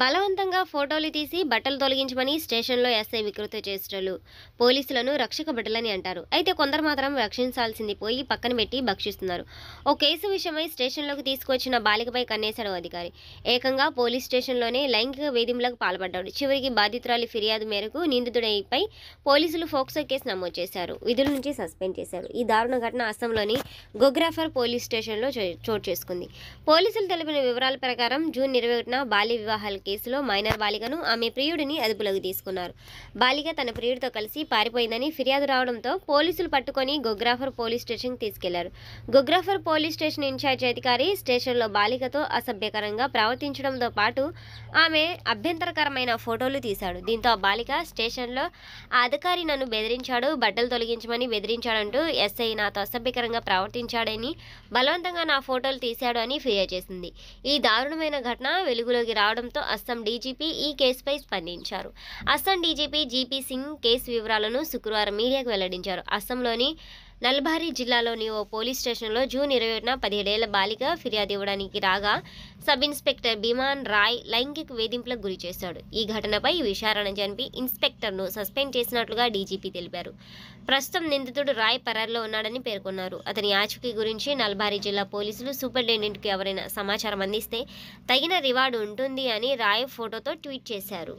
బలవంతంగా ఫోటోలు తీసి బట్టలు తొలగించమని స్టేషన్లో ఎస్ఐ వికృత చేష్టలు పోలీసులను రక్షక బిడ్డలని అంటారు అయితే కొందరు మాత్రం రక్షించాల్సింది పోయి పక్కన పెట్టి భక్షిస్తున్నారు ఓ కేసు విషయమై స్టేషన్లోకి తీసుకొచ్చిన బాలికపై కన్నేశాడు అధికారి ఏకంగా పోలీస్ స్టేషన్లోనే లైంగిక వేధింపులకు పాల్పడ్డాడు చివరికి బాధితురాలి ఫిర్యాదు మేరకు నిందితుడిపై పోలీసులు ఫోక్సో కేసు నమోదు చేశారు విధుల నుంచి సస్పెండ్ చేశారు ఈ దారుణ ఘటన అస్సాంలోని గోగ్రాఫర్ పోలీస్ స్టేషన్లో చోటు చేసుకుంది పోలీసులు తెలిపిన వివరాల ప్రకారం జూన్ ఇరవై ఒకటిన బాల్య వివాహాలు క్రిమినల్ కేసులో మైనర్ బాలికను ఆమె ప్రియుడిని అదుపులోకి తీసుకున్నారు బాలిక తన ప్రియుడితో కలిసి పారిపోయిందని ఫిర్యాదు రావడంతో పోలీసులు పట్టుకొని గొగ్రాఫర్ పోలీస్ స్టేషన్కి తీసుకెళ్లారు గొగ్రాఫర్ పోలీస్ స్టేషన్ ఇన్ఛార్జ్ అధికారి స్టేషన్లో బాలికతో అసభ్యకరంగా ప్రవర్తించడంతో పాటు ఆమె అభ్యంతరకరమైన ఫోటోలు తీశాడు దీంతో ఆ బాలిక స్టేషన్లో ఆ అధికారి నన్ను బెదిరించాడు బట్టలు తొలగించమని బెదిరించాడంటూ ఎస్ఐ నాతో అసభ్యకరంగా ప్రవర్తించాడని బలవంతంగా నా ఫోటోలు తీశాడు అని ఫిర్యాదు చేసింది ఈ దారుణమైన ఘటన వెలుగులోకి రావడంతో అస్సాం డీజీపీ ఈ కేసుపై స్పందించారు అస్సాం డీజీపీ జీపీ సింగ్ కేసు వివరాలను శుక్రవారం మీడియాకు వెల్లడించారు అస్సాంలోని నల్బారి జిల్లాలోని ఓ పోలీస్ స్టేషన్లో జూన్ ఇరవై ఒకటిన పదిహేడేళ్ల బాలిక ఫిర్యాదు ఇవ్వడానికి రాగా సబ్ ఇన్స్పెక్టర్ భీమాన్ రాయ్ లైంగిక వేధింపులకు గురి చేశాడు ఈ ఘటనపై విచారణ జరిపి ఇన్స్పెక్టర్ను సస్పెండ్ చేసినట్లుగా డీజీపీ తెలిపారు ప్రస్తుతం నిందితుడు రాయ్ పరారిలో ఉన్నాడని పేర్కొన్నారు అతని ఆచూకీ గురించి నల్బారి జిల్లా పోలీసులు సూపరింటెండెంట్కు ఎవరైనా సమాచారం అందిస్తే తగిన రివార్డు ఉంటుంది అని రాయ్ ఫోటోతో ట్వీట్ చేశారు